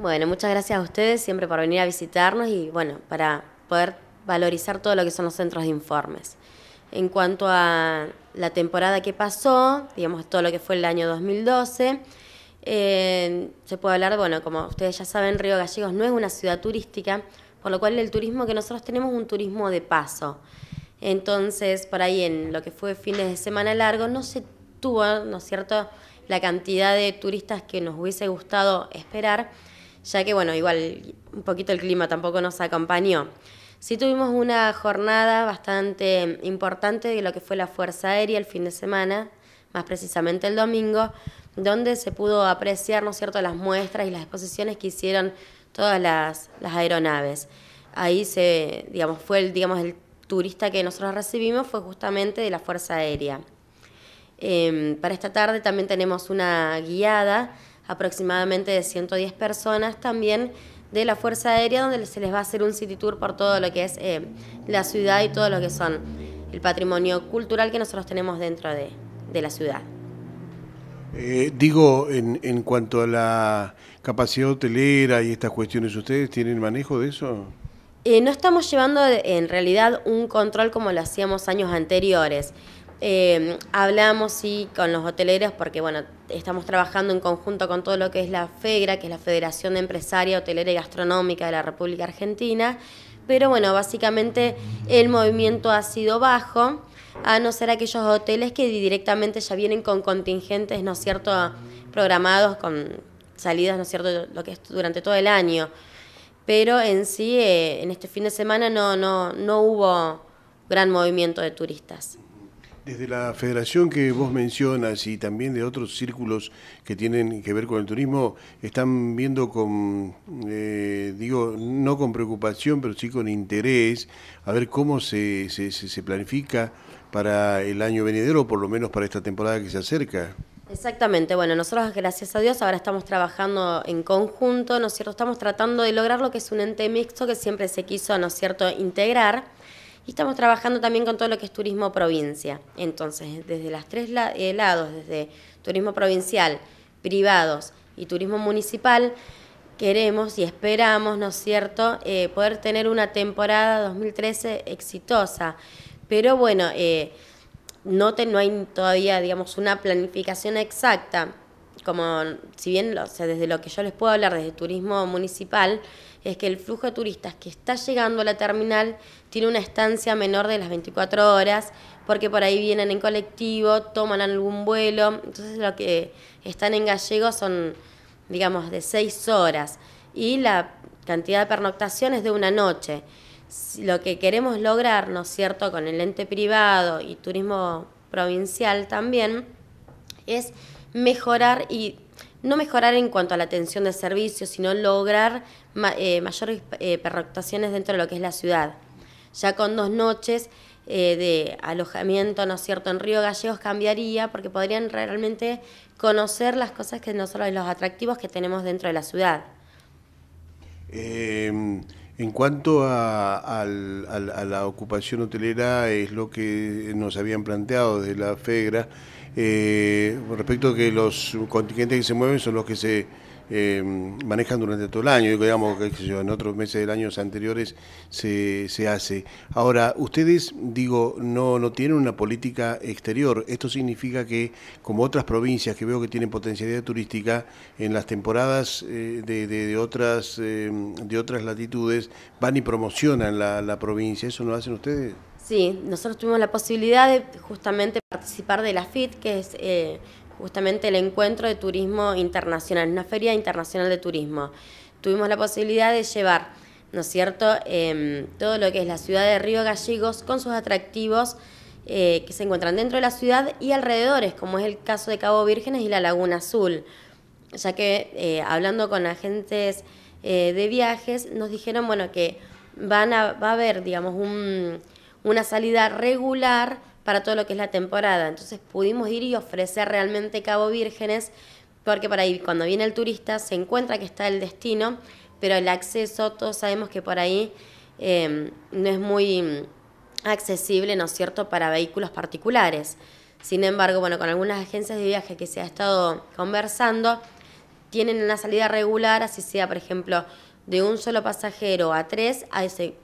Bueno, muchas gracias a ustedes siempre por venir a visitarnos y bueno, para poder valorizar todo lo que son los centros de informes. En cuanto a la temporada que pasó, digamos todo lo que fue el año 2012, eh, se puede hablar, bueno, como ustedes ya saben, Río Gallegos no es una ciudad turística, por lo cual el turismo que nosotros tenemos es un turismo de paso. Entonces, por ahí en lo que fue fines de semana largo, no se tuvo, ¿no es cierto?, la cantidad de turistas que nos hubiese gustado esperar ya que, bueno, igual un poquito el clima tampoco nos acompañó. Sí tuvimos una jornada bastante importante de lo que fue la Fuerza Aérea el fin de semana, más precisamente el domingo, donde se pudo apreciar, ¿no cierto?, las muestras y las exposiciones que hicieron todas las, aeronaves. Ahí se, digamos, fue el, digamos, el turista que nosotros recibimos fue justamente de la Fuerza Aérea. Em, para esta tarde también tenemos una guiada aproximadamente de 110 personas también de la Fuerza Aérea, donde se les va a hacer un city tour por todo lo que es eh, la ciudad y todo lo que son el patrimonio cultural que nosotros tenemos dentro de, la ciudad. Eh, digo, en, cuanto a la capacidad hotelera y estas cuestiones, ¿ustedes tienen manejo de eso? Eh, no estamos llevando en realidad un control como lo hacíamos años anteriores. Em, hablamos, sí, con los hoteleros, porque, bueno, estamos trabajando en conjunto con todo lo que es la FEGRA, que es la Federación de Empresaria Hotelera y Gastronómica de la República Argentina. Pero, bueno, básicamente el movimiento ha sido bajo, a no ser aquellos hoteles que directamente ya vienen con contingentes, ¿no es cierto?, programados con salidas, ¿no es cierto?, lo que es durante todo el año. Pero en sí, eh, en este fin de semana no, no, no hubo gran movimiento de turistas. Desde la federación que vos mencionas y también de otros círculos que tienen que ver con el turismo, están viendo con, eh, digo, no con preocupación, pero sí con interés, a ver cómo se, se, se planifica para el año venidero, o por lo menos para esta temporada que se acerca. Exactamente, bueno, nosotros gracias a Dios ahora estamos trabajando en conjunto, ¿no es cierto? Estamos tratando de lograr lo que es un ente mixto que siempre se quiso, ¿no es cierto?, integrar. Y estamos trabajando también con todo lo que es turismo provincia. Entonces, desde las tres eh, lados, desde turismo provincial, privados y turismo municipal, queremos y esperamos, ¿no es cierto?, eh, poder tener una temporada 2013 exitosa. Pero bueno, eh, no, no hay todavía, digamos, una planificación exacta como si bien desde lo que yo les puedo hablar desde turismo municipal, es que el flujo de turistas que está llegando a la terminal tiene una estancia menor de las 24 horas, porque por ahí vienen en colectivo, toman algún vuelo, entonces lo que están en gallego son, digamos, de 6 horas y la cantidad de es de una noche. Lo que queremos lograr, ¿no es cierto?, con el ente privado y turismo provincial también, es mejorar y no mejorar en cuanto a la atención de servicios, sino lograr eh, mayores eh, dentro de lo que es la ciudad. Ya con dos noches eh, de alojamiento, ¿no es cierto?, en Río Gallegos cambiaría porque podrían realmente conocer las cosas que nosotros, los atractivos que tenemos dentro de la ciudad. Em, en cuanto a, la ocupación hotelera, es lo que nos habían planteado de la FEGRA, eh, respecto a que los contingentes que se mueven son los que se eh, manejan durante todo el año, digamos, que en otros meses del año anteriores se, hace. Ahora, ustedes, digo, no, no tienen una política exterior. Esto significa que, como otras provincias que veo que tienen potencialidad turística, en las temporadas eh, de, otras, eh, de otras latitudes van y promocionan la, provincia. ¿Eso no lo hacen ustedes? Sí, nosotros tuvimos la posibilidad de justamente participar de la FIT, que es justamente el encuentro de turismo internacional, una feria internacional de turismo. Tuvimos la posibilidad de llevar, ¿no es cierto?, em, todo lo que es la ciudad de Río Gallegos con sus atractivos eh, que se encuentran dentro de la ciudad y alrededores, como es el caso de Cabo Vírgenes y la Laguna Azul, ya que eh, hablando con agentes eh, de viajes nos dijeron, bueno, que van a, va a haber, digamos, una salida regular para todo lo que es la temporada. Entonces pudimos ir y ofrecer realmente Cabo Vírgenes, porque por ahí cuando viene el turista se encuentra que está el destino, pero el acceso, todos sabemos que por ahí em, no es muy accesible, ¿no es cierto?, para vehículos particulares. Sin embargo, bueno, con algunas agencias de viaje que se ha estado conversando, tienen una salida regular, así sea, por ejemplo, de un solo pasajero a tres.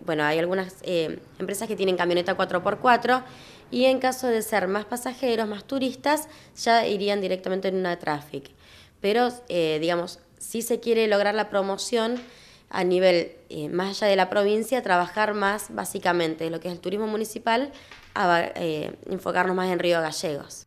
bueno, hay algunas eh, empresas que tienen camioneta 4x4 y en caso de ser más pasajeros, más turistas, ya irían directamente en una traffic. Pero, eh, digamos, si se quiere lograr la promoción a nivel eh, más allá de la provincia, trabajar más básicamente lo que es el turismo municipal, eh, enfocarnos más en Río Gallegos.